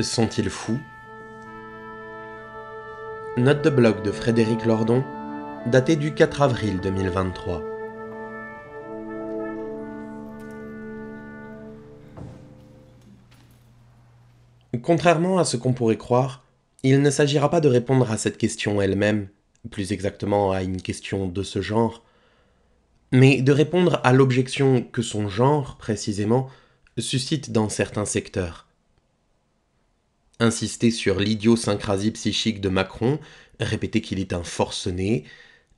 Sont-ils fous Note de blog de Frédéric Lordon, datée du 4 avril 2023. Contrairement à ce qu'on pourrait croire, il ne s'agira pas de répondre à cette question elle-même, plus exactement à une question de ce genre, mais de répondre à l'objection que son genre, précisément, suscite dans certains secteurs insister sur l'idiosyncrasie psychique de Macron, répéter qu'il est un forcené,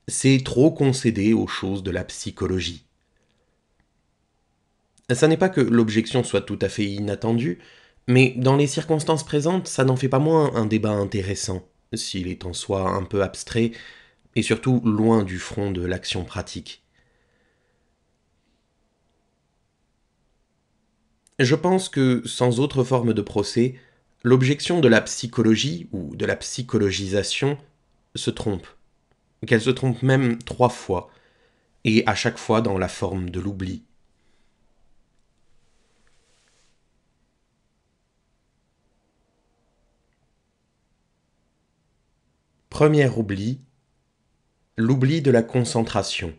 c'est trop concéder aux choses de la psychologie. Ça n'est pas que l'objection soit tout à fait inattendue, mais dans les circonstances présentes, ça n'en fait pas moins un débat intéressant, s'il est en soi un peu abstrait, et surtout loin du front de l'action pratique. Je pense que, sans autre forme de procès, l'objection de la psychologie ou de la psychologisation se trompe, qu'elle se trompe même trois fois, et à chaque fois dans la forme de l'oubli. Premier oubli, l'oubli de la concentration.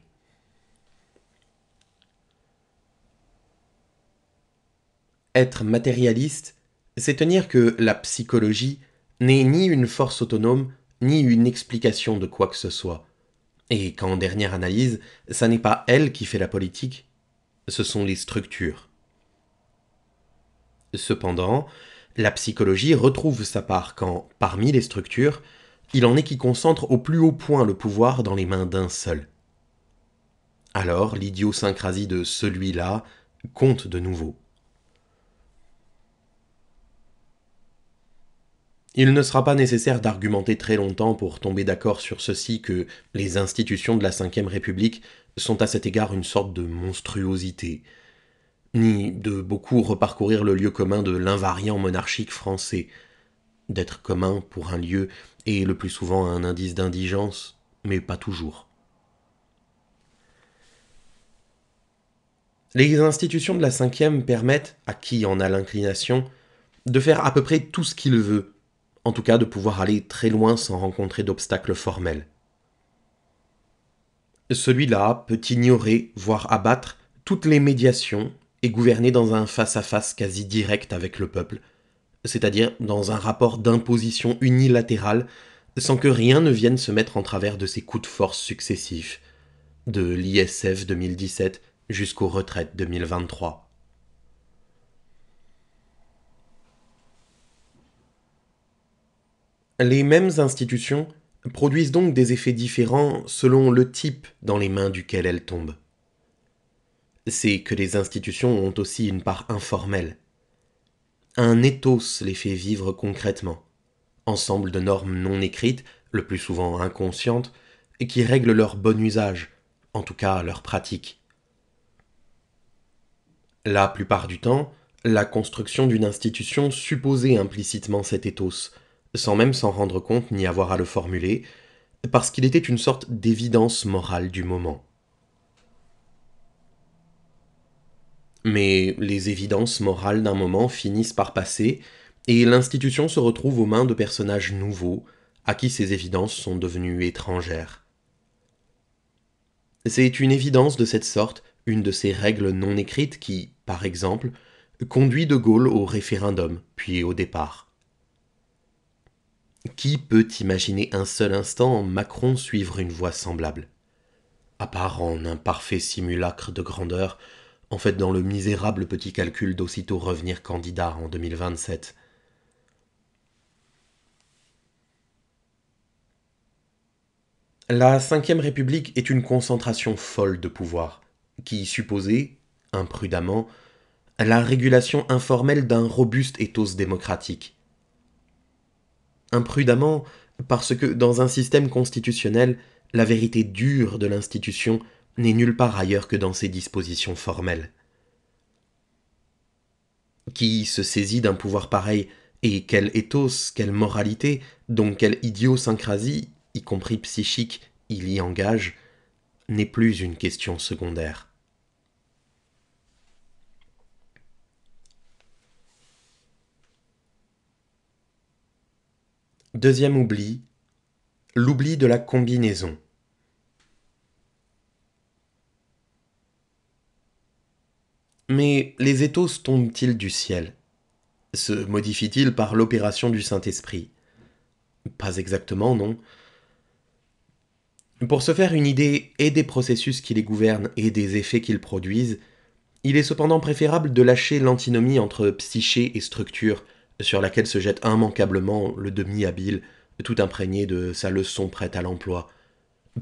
Être matérialiste c'est tenir que la psychologie n'est ni une force autonome, ni une explication de quoi que ce soit. Et qu'en dernière analyse, ça n'est pas elle qui fait la politique, ce sont les structures. Cependant, la psychologie retrouve sa part quand, parmi les structures, il en est qui concentre au plus haut point le pouvoir dans les mains d'un seul. Alors l'idiosyncrasie de celui-là compte de nouveau. Il ne sera pas nécessaire d'argumenter très longtemps pour tomber d'accord sur ceci que les institutions de la Ve République sont à cet égard une sorte de monstruosité, ni de beaucoup reparcourir le lieu commun de l'invariant monarchique français. D'être commun pour un lieu et le plus souvent un indice d'indigence, mais pas toujours. Les institutions de la Ve permettent, à qui en a l'inclination, de faire à peu près tout ce qu'il veut en tout cas de pouvoir aller très loin sans rencontrer d'obstacles formels. Celui-là peut ignorer, voire abattre, toutes les médiations et gouverner dans un face-à-face quasi direct avec le peuple, c'est-à-dire dans un rapport d'imposition unilatérale sans que rien ne vienne se mettre en travers de ses coups de force successifs, de l'ISF 2017 jusqu'aux retraites 2023. Les mêmes institutions produisent donc des effets différents selon le type dans les mains duquel elles tombent. C'est que les institutions ont aussi une part informelle. Un éthos les fait vivre concrètement, ensemble de normes non écrites, le plus souvent inconscientes, qui règlent leur bon usage, en tout cas leur pratique. La plupart du temps, la construction d'une institution supposait implicitement cet éthos, sans même s'en rendre compte ni avoir à le formuler, parce qu'il était une sorte d'évidence morale du moment. Mais les évidences morales d'un moment finissent par passer, et l'institution se retrouve aux mains de personnages nouveaux, à qui ces évidences sont devenues étrangères. C'est une évidence de cette sorte, une de ces règles non écrites qui, par exemple, conduit De Gaulle au référendum, puis au départ. Qui peut imaginer un seul instant Macron suivre une voie semblable À part en un parfait simulacre de grandeur, en fait dans le misérable petit calcul d'aussitôt revenir candidat en 2027. La Ve République est une concentration folle de pouvoir, qui supposait, imprudemment, la régulation informelle d'un robuste éthos démocratique imprudemment, parce que dans un système constitutionnel, la vérité dure de l'institution n'est nulle part ailleurs que dans ses dispositions formelles. Qui se saisit d'un pouvoir pareil, et quel ethos, quelle moralité, donc quelle idiosyncrasie, y compris psychique, il y engage, n'est plus une question secondaire. Deuxième oubli, l'oubli de la combinaison. Mais les étos tombent-ils du ciel Se modifient-ils par l'opération du Saint-Esprit Pas exactement, non. Pour se faire une idée et des processus qui les gouvernent et des effets qu'ils produisent, il est cependant préférable de lâcher l'antinomie entre psyché et structure, sur laquelle se jette immanquablement le demi-habile, tout imprégné de sa leçon prête à l'emploi.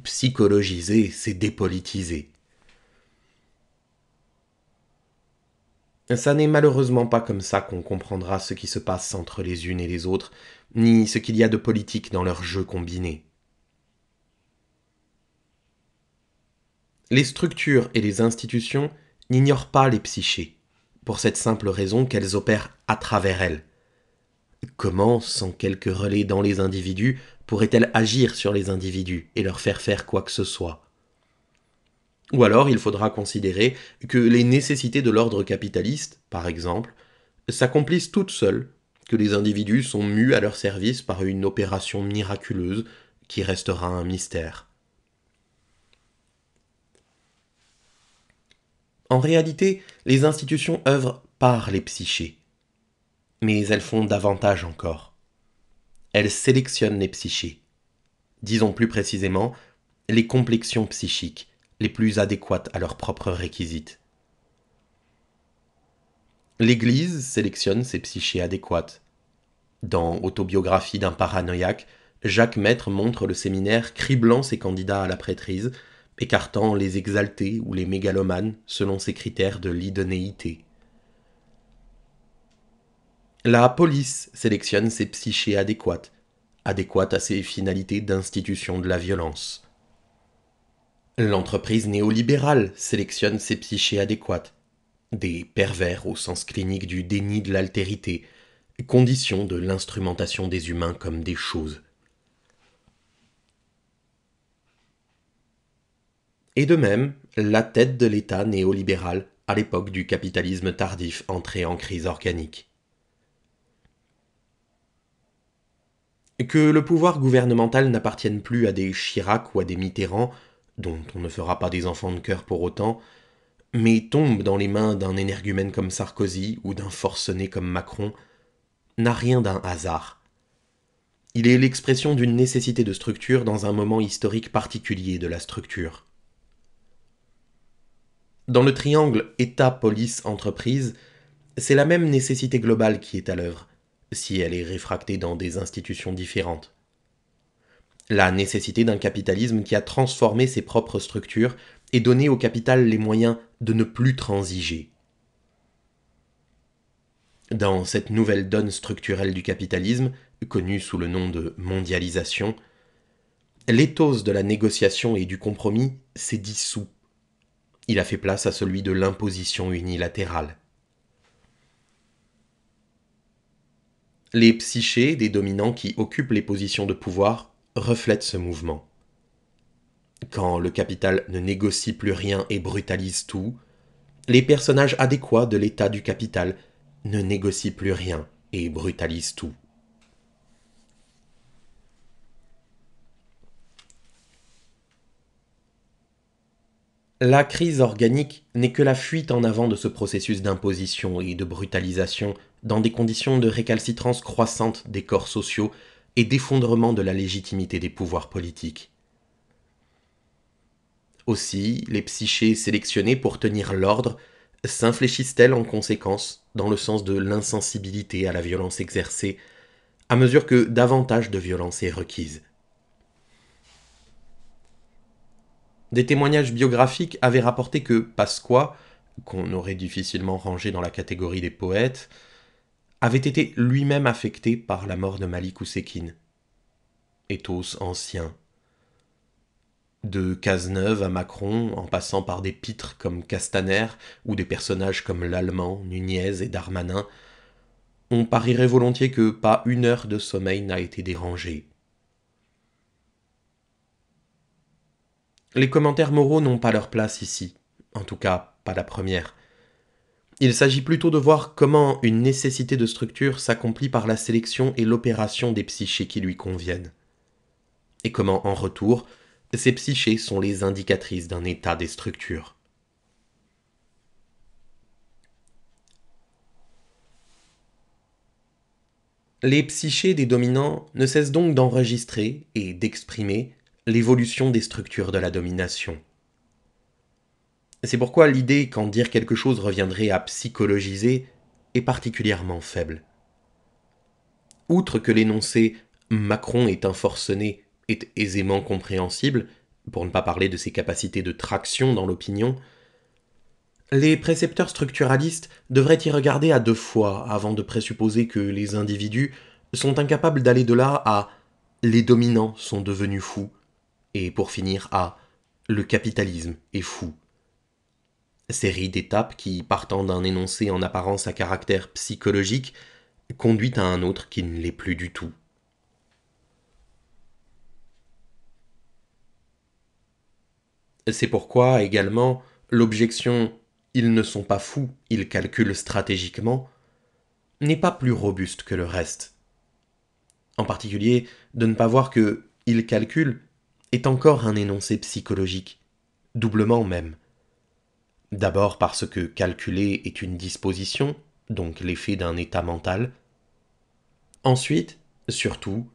Psychologiser, c'est dépolitiser. Ça n'est malheureusement pas comme ça qu'on comprendra ce qui se passe entre les unes et les autres, ni ce qu'il y a de politique dans leur jeu combiné. Les structures et les institutions n'ignorent pas les psychés, pour cette simple raison qu'elles opèrent à travers elles. Comment, sans quelques relais dans les individus, pourrait-elle agir sur les individus et leur faire faire quoi que ce soit Ou alors il faudra considérer que les nécessités de l'ordre capitaliste, par exemple, s'accomplissent toutes seules, que les individus sont mus à leur service par une opération miraculeuse qui restera un mystère. En réalité, les institutions œuvrent par les psychés, mais elles font davantage encore. Elles sélectionnent les psychés. Disons plus précisément, les complexions psychiques les plus adéquates à leurs propres réquisites. L'Église sélectionne ses psychés adéquates. Dans Autobiographie d'un paranoïaque, Jacques Maître montre le séminaire criblant ses candidats à la prêtrise, écartant les exaltés ou les mégalomanes selon ses critères de lidonéité. La police sélectionne ses psychés adéquates, adéquates à ses finalités d'institution de la violence. L'entreprise néolibérale sélectionne ses psychés adéquates, des pervers au sens clinique du déni de l'altérité, condition de l'instrumentation des humains comme des choses. Et de même, la tête de l'État néolibéral à l'époque du capitalisme tardif entré en crise organique. Que le pouvoir gouvernemental n'appartienne plus à des Chirac ou à des Mitterrand, dont on ne fera pas des enfants de cœur pour autant, mais tombe dans les mains d'un énergumène comme Sarkozy ou d'un forcené comme Macron, n'a rien d'un hasard. Il est l'expression d'une nécessité de structure dans un moment historique particulier de la structure. Dans le triangle État-police-entreprise, c'est la même nécessité globale qui est à l'œuvre, si elle est réfractée dans des institutions différentes. La nécessité d'un capitalisme qui a transformé ses propres structures et donné au capital les moyens de ne plus transiger. Dans cette nouvelle donne structurelle du capitalisme, connue sous le nom de mondialisation, l'éthos de la négociation et du compromis s'est dissous. Il a fait place à celui de l'imposition unilatérale. Les psychés des dominants qui occupent les positions de pouvoir reflètent ce mouvement. Quand le capital ne négocie plus rien et brutalise tout, les personnages adéquats de l'état du capital ne négocient plus rien et brutalisent tout. La crise organique n'est que la fuite en avant de ce processus d'imposition et de brutalisation dans des conditions de récalcitrance croissante des corps sociaux et d'effondrement de la légitimité des pouvoirs politiques. Aussi, les psychés sélectionnés pour tenir l'ordre s'infléchissent-elles en conséquence dans le sens de l'insensibilité à la violence exercée, à mesure que davantage de violence est requise. Des témoignages biographiques avaient rapporté que Pasqua, qu'on aurait difficilement rangé dans la catégorie des poètes, avait été lui-même affecté par la mort de Malik Ousekine. Éthos ancien. De Cazeneuve à Macron, en passant par des pitres comme Castaner ou des personnages comme l'Allemand, Nunez et Darmanin, on parierait volontiers que pas une heure de sommeil n'a été dérangée. Les commentaires moraux n'ont pas leur place ici, en tout cas pas la première. Il s'agit plutôt de voir comment une nécessité de structure s'accomplit par la sélection et l'opération des psychés qui lui conviennent. Et comment, en retour, ces psychés sont les indicatrices d'un état des structures. Les psychés des dominants ne cessent donc d'enregistrer et d'exprimer l'évolution des structures de la domination. C'est pourquoi l'idée qu'en dire quelque chose reviendrait à psychologiser est particulièrement faible. Outre que l'énoncé Macron est un forcené est aisément compréhensible, pour ne pas parler de ses capacités de traction dans l'opinion, les précepteurs structuralistes devraient y regarder à deux fois avant de présupposer que les individus sont incapables d'aller de là à les dominants sont devenus fous, et pour finir à le capitalisme est fou série d'étapes qui, partant d'un énoncé en apparence à caractère psychologique, conduit à un autre qui ne l'est plus du tout. C'est pourquoi également l'objection Ils ne sont pas fous, ils calculent stratégiquement n'est pas plus robuste que le reste. En particulier, de ne pas voir que Ils calculent est encore un énoncé psychologique, doublement même D'abord parce que calculer est une disposition, donc l'effet d'un état mental. Ensuite, surtout,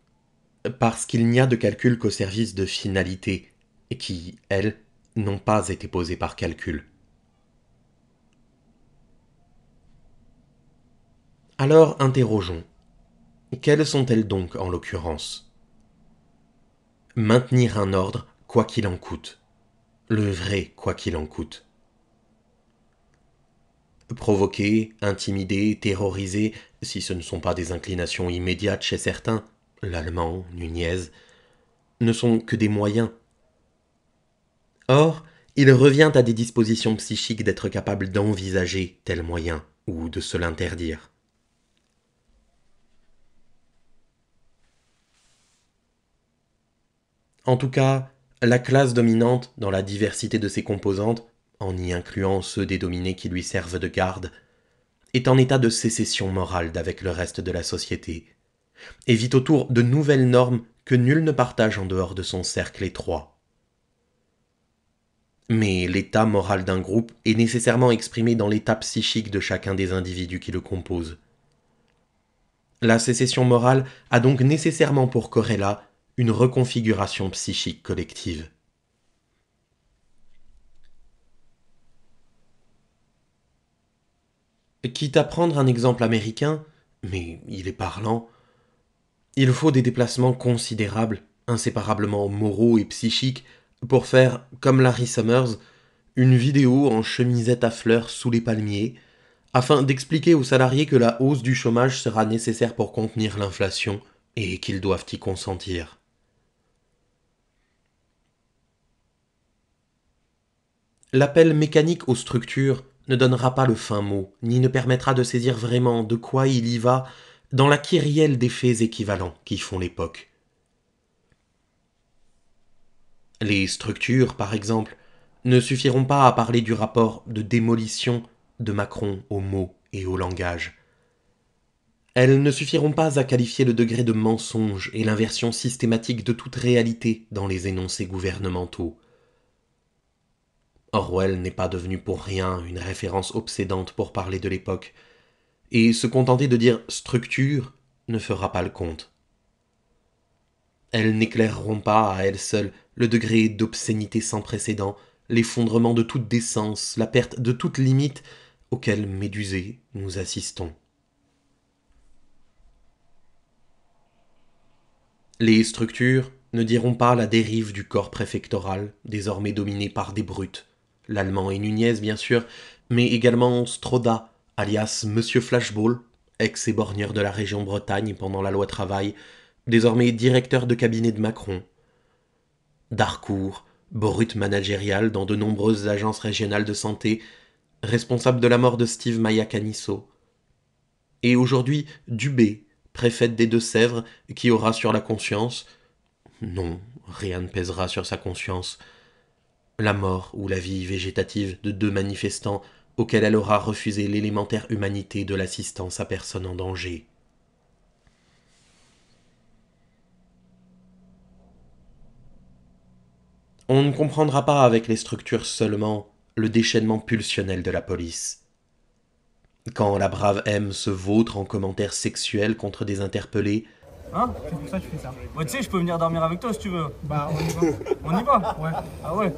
parce qu'il n'y a de calcul qu'au service de finalités, qui, elles, n'ont pas été posées par calcul. Alors interrogeons. Quelles sont-elles donc en l'occurrence Maintenir un ordre quoi qu'il en coûte. Le vrai quoi qu'il en coûte provoquer, intimider, terroriser, si ce ne sont pas des inclinations immédiates chez certains, l'allemand, Nunez, ne sont que des moyens. Or, il revient à des dispositions psychiques d'être capable d'envisager tel moyen ou de se l'interdire. En tout cas, la classe dominante, dans la diversité de ses composantes, en y incluant ceux des dominés qui lui servent de garde, est en état de sécession morale d'avec le reste de la société, et vit autour de nouvelles normes que nul ne partage en dehors de son cercle étroit. Mais l'état moral d'un groupe est nécessairement exprimé dans l'état psychique de chacun des individus qui le composent. La sécession morale a donc nécessairement pour corrélat une reconfiguration psychique collective. Quitte à prendre un exemple américain, mais il est parlant, il faut des déplacements considérables, inséparablement moraux et psychiques, pour faire, comme Larry Summers, une vidéo en chemisette à fleurs sous les palmiers, afin d'expliquer aux salariés que la hausse du chômage sera nécessaire pour contenir l'inflation et qu'ils doivent y consentir. L'appel mécanique aux structures ne donnera pas le fin mot, ni ne permettra de saisir vraiment de quoi il y va dans la kyrielle des faits équivalents qui font l'époque. Les structures, par exemple, ne suffiront pas à parler du rapport de démolition de Macron aux mots et au langage. Elles ne suffiront pas à qualifier le degré de mensonge et l'inversion systématique de toute réalité dans les énoncés gouvernementaux. Orwell n'est pas devenu pour rien une référence obsédante pour parler de l'époque, et se contenter de dire structure ne fera pas le compte. Elles n'éclaireront pas à elles seules le degré d'obscénité sans précédent, l'effondrement de toute décence, la perte de toute limite auquel, médusés, nous assistons. Les structures ne diront pas la dérive du corps préfectoral, désormais dominé par des brutes, l'allemand et Nunez bien sûr, mais également Stroda, alias M. Flashball, ex-éborgneur de la région Bretagne pendant la loi travail, désormais directeur de cabinet de Macron. Darcourt, brut managériale dans de nombreuses agences régionales de santé, responsable de la mort de Steve Maya Canisso. Et aujourd'hui, Dubé, préfète des Deux-Sèvres, qui aura sur la conscience. Non, rien ne pèsera sur sa conscience la mort ou la vie végétative de deux manifestants auxquels elle aura refusé l'élémentaire humanité de l'assistance à personne en danger. On ne comprendra pas avec les structures seulement le déchaînement pulsionnel de la police. Quand la brave M se vautre en commentaires sexuels contre des interpellés, Hein C'est pour ça que je fais ça. Bah, tu sais, je peux venir dormir avec toi si tu veux. Bah, on y va. on y va Ouais. Ah ouais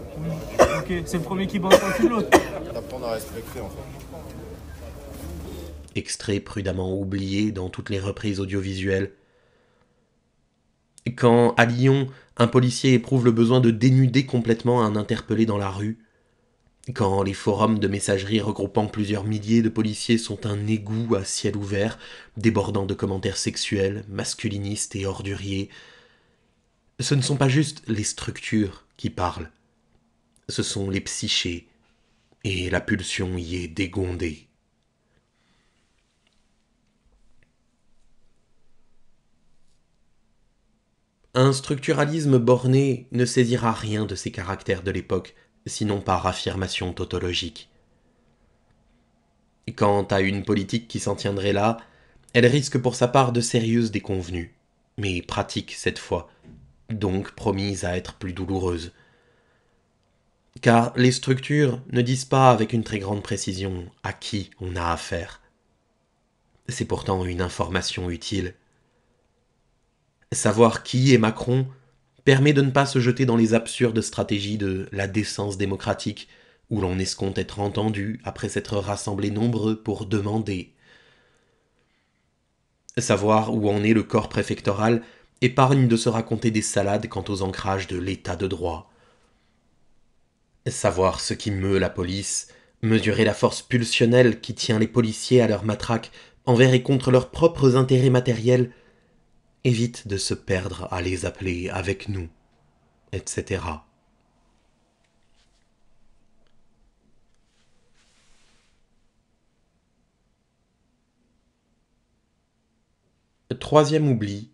Ok, c'est le premier qui bande tout cul de l'autre. T'apprends à respecter, en fait. Extrait prudemment oublié dans toutes les reprises audiovisuelles. Quand, à Lyon, un policier éprouve le besoin de dénuder complètement un interpellé dans la rue, quand les forums de messagerie regroupant plusieurs milliers de policiers sont un égout à ciel ouvert, débordant de commentaires sexuels, masculinistes et orduriers, ce ne sont pas juste les structures qui parlent, ce sont les psychés, et la pulsion y est dégondée. Un structuralisme borné ne saisira rien de ces caractères de l'époque, sinon par affirmation tautologique. Quant à une politique qui s'en tiendrait là, elle risque pour sa part de sérieuses déconvenues, mais pratiques cette fois, donc promise à être plus douloureuse. Car les structures ne disent pas avec une très grande précision à qui on a affaire. C'est pourtant une information utile. Savoir qui est Macron permet de ne pas se jeter dans les absurdes stratégies de la décence démocratique, où l'on escompte être entendu après s'être rassemblé nombreux pour demander. Savoir où en est le corps préfectoral épargne de se raconter des salades quant aux ancrages de l'état de droit. Savoir ce qui meut la police, mesurer la force pulsionnelle qui tient les policiers à leur matraque envers et contre leurs propres intérêts matériels évite de se perdre à les appeler avec nous, etc. Troisième oubli,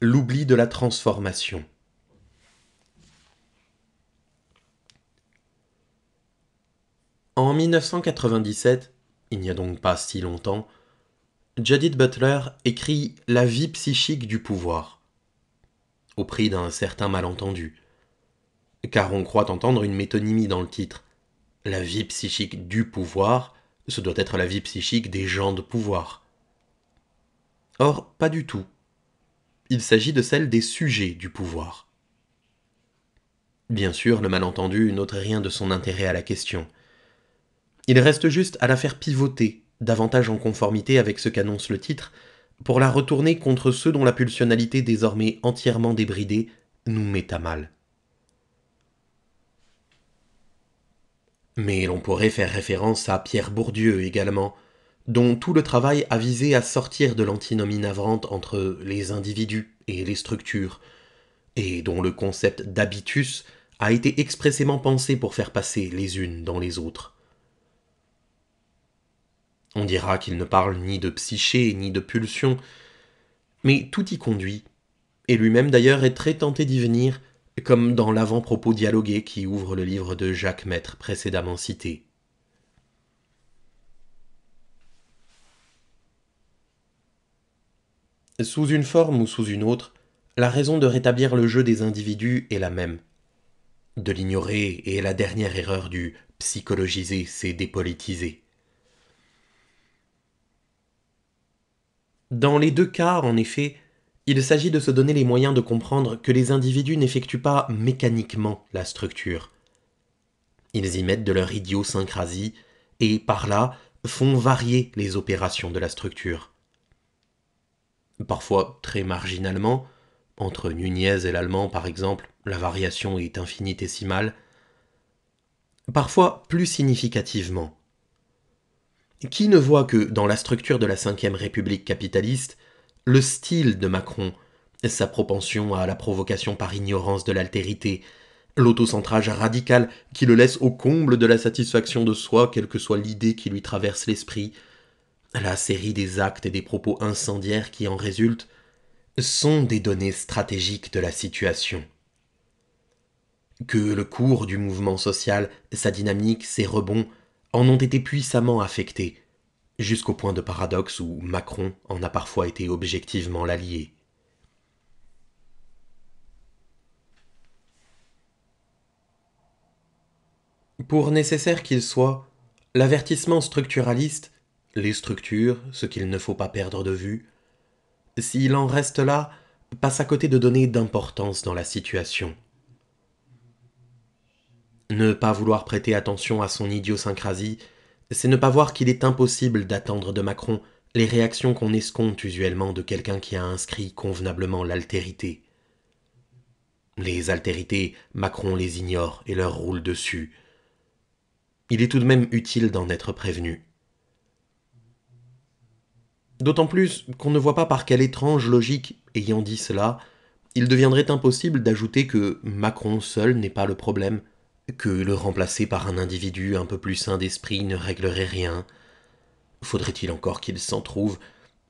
l'oubli de la transformation. En 1997, il n'y a donc pas si longtemps, Judith Butler écrit La vie psychique du pouvoir, au prix d'un certain malentendu, car on croit entendre une métonymie dans le titre. La vie psychique du pouvoir, ce doit être la vie psychique des gens de pouvoir. Or, pas du tout. Il s'agit de celle des sujets du pouvoir. Bien sûr, le malentendu n'ôte rien de son intérêt à la question. Il reste juste à la faire pivoter davantage en conformité avec ce qu'annonce le titre, pour la retourner contre ceux dont la pulsionalité désormais entièrement débridée nous met à mal. Mais l'on pourrait faire référence à Pierre Bourdieu également, dont tout le travail a visé à sortir de l'antinomie navrante entre les individus et les structures, et dont le concept d'habitus a été expressément pensé pour faire passer les unes dans les autres. On dira qu'il ne parle ni de psyché, ni de pulsion, mais tout y conduit, et lui-même d'ailleurs est très tenté d'y venir, comme dans l'avant-propos dialogué qui ouvre le livre de Jacques Maître précédemment cité. Sous une forme ou sous une autre, la raison de rétablir le jeu des individus est la même. De l'ignorer est la dernière erreur du psychologiser, c'est dépolitiser. Dans les deux cas, en effet, il s'agit de se donner les moyens de comprendre que les individus n'effectuent pas mécaniquement la structure. Ils y mettent de leur idiosyncrasie et, par là, font varier les opérations de la structure. Parfois très marginalement, entre Nunez et l'allemand par exemple, la variation est infinitésimale. Parfois plus significativement, qui ne voit que, dans la structure de la Ve République capitaliste, le style de Macron, sa propension à la provocation par ignorance de l'altérité, l'autocentrage radical qui le laisse au comble de la satisfaction de soi, quelle que soit l'idée qui lui traverse l'esprit, la série des actes et des propos incendiaires qui en résultent, sont des données stratégiques de la situation. Que le cours du mouvement social, sa dynamique, ses rebonds, en ont été puissamment affectés, jusqu'au point de paradoxe où Macron en a parfois été objectivement l'allié. Pour nécessaire qu'il soit, l'avertissement structuraliste, les structures, ce qu'il ne faut pas perdre de vue, s'il en reste là, passe à côté de données d'importance dans la situation. Ne pas vouloir prêter attention à son idiosyncrasie, c'est ne pas voir qu'il est impossible d'attendre de Macron les réactions qu'on escompte usuellement de quelqu'un qui a inscrit convenablement l'altérité. Les altérités, Macron les ignore et leur roule dessus. Il est tout de même utile d'en être prévenu. D'autant plus qu'on ne voit pas par quelle étrange logique, ayant dit cela, il deviendrait impossible d'ajouter que Macron seul n'est pas le problème, que le remplacer par un individu un peu plus sain d'esprit ne réglerait rien. Faudrait-il encore qu'il s'en trouve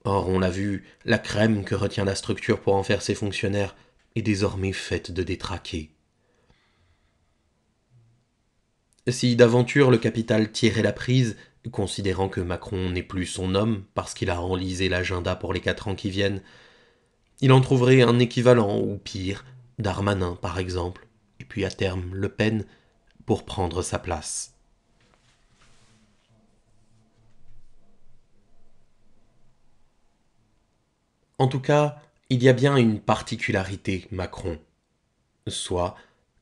Or, on l'a vu, la crème que retient la structure pour en faire ses fonctionnaires est désormais faite de détraqués. Si d'aventure le capital tirait la prise, considérant que Macron n'est plus son homme parce qu'il a enlisé l'agenda pour les quatre ans qui viennent, il en trouverait un équivalent, ou pire, Darmanin par exemple, et puis à terme Le Pen, pour prendre sa place. En tout cas, il y a bien une particularité Macron, soit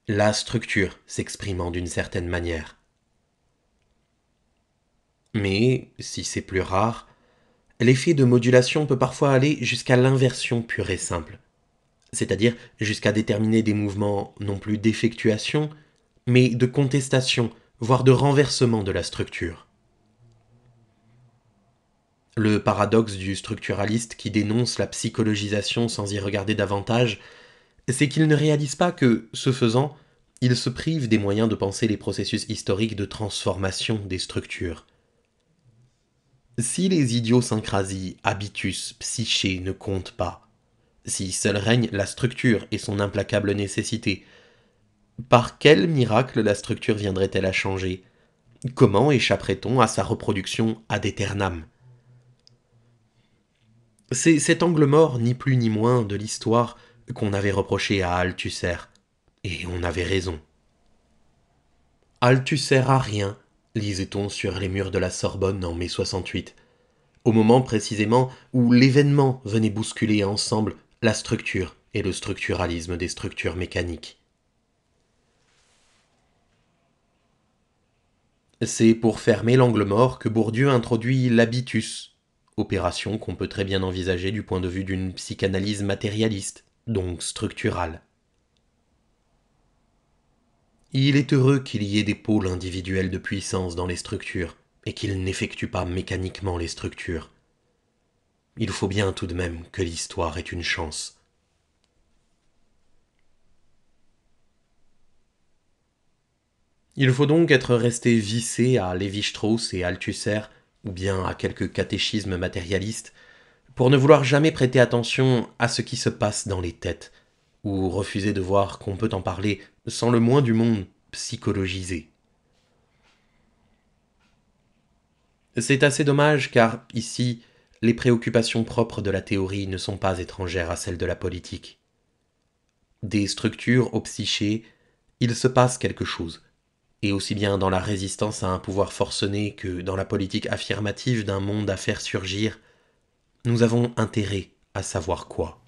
la structure s'exprimant d'une certaine manière. Mais, si c'est plus rare, l'effet de modulation peut parfois aller jusqu'à l'inversion pure et simple, c'est-à-dire jusqu'à déterminer des mouvements non plus d'effectuation, mais de contestation, voire de renversement de la structure. Le paradoxe du structuraliste qui dénonce la psychologisation sans y regarder davantage, c'est qu'il ne réalise pas que, ce faisant, il se prive des moyens de penser les processus historiques de transformation des structures. Si les idiosyncrasies, habitus, psyché ne comptent pas, si seule règne la structure et son implacable nécessité, par quel miracle la structure viendrait-elle à changer Comment échapperait-on à sa reproduction ad aeternam C'est cet angle mort, ni plus ni moins, de l'histoire qu'on avait reproché à Althusser. Et on avait raison. Althusser a rien, lisait-on sur les murs de la Sorbonne en mai 68, au moment précisément où l'événement venait bousculer ensemble la structure et le structuralisme des structures mécaniques. C'est pour fermer l'angle mort que Bourdieu introduit l'habitus, opération qu'on peut très bien envisager du point de vue d'une psychanalyse matérialiste, donc structurale. Il est heureux qu'il y ait des pôles individuels de puissance dans les structures, et qu'ils n'effectue pas mécaniquement les structures. Il faut bien tout de même que l'histoire ait une chance. Il faut donc être resté vissé à Lévi-Strauss et Althusser, ou bien à quelques catéchismes matérialistes, pour ne vouloir jamais prêter attention à ce qui se passe dans les têtes, ou refuser de voir qu'on peut en parler sans le moins du monde psychologisé. C'est assez dommage car ici, les préoccupations propres de la théorie ne sont pas étrangères à celles de la politique. Des structures au il se passe quelque chose, et aussi bien dans la résistance à un pouvoir forcené que dans la politique affirmative d'un monde à faire surgir, nous avons intérêt à savoir quoi.